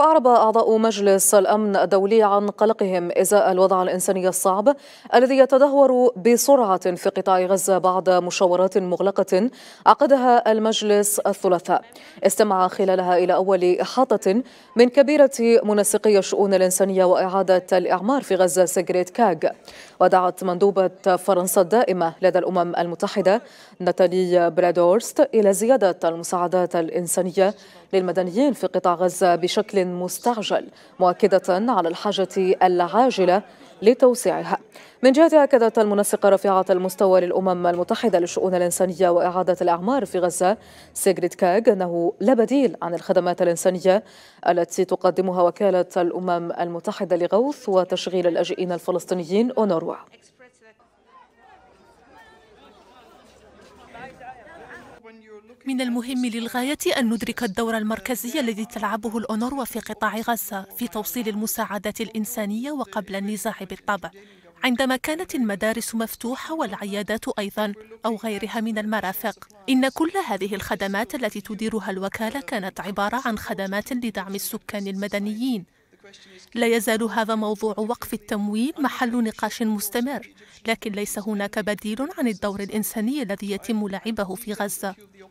أعرب أعضاء مجلس الأمن الدولي عن قلقهم إزاء الوضع الإنساني الصعب الذي يتدهور بسرعة في قطاع غزة بعد مشاورات مغلقة عقدها المجلس الثلاثاء استمع خلالها إلى أول إحاطة من كبيرة منسقي الشؤون الإنسانية وإعادة الإعمار في غزة سيجريت كاغ ودعت مندوبة فرنسا الدائمة لدى الأمم المتحدة ناتالي برادورست إلى زيادة المساعدات الإنسانية للمدنيين في قطاع غزة بشكل مستعجل مؤكدة على الحاجة العاجلة لتوسيعها من جهة أكدت المنسقة رفيعة المستوى للأمم المتحدة للشؤون الإنسانية وإعادة الأعمار في غزة سيغريت كاغ أنه لا بديل عن الخدمات الإنسانية التي تقدمها وكالة الأمم المتحدة لغوث وتشغيل اللاجئين الفلسطينيين أونروا من المهم للغاية أن ندرك الدور المركزي الذي تلعبه الأونروا في قطاع غزة في توصيل المساعدات الإنسانية وقبل النزاع بالطبع عندما كانت المدارس مفتوحة والعيادات أيضا أو غيرها من المرافق إن كل هذه الخدمات التي تديرها الوكالة كانت عبارة عن خدمات لدعم السكان المدنيين لا يزال هذا موضوع وقف التمويل محل نقاش مستمر لكن ليس هناك بديل عن الدور الانساني الذي يتم لعبه في غزه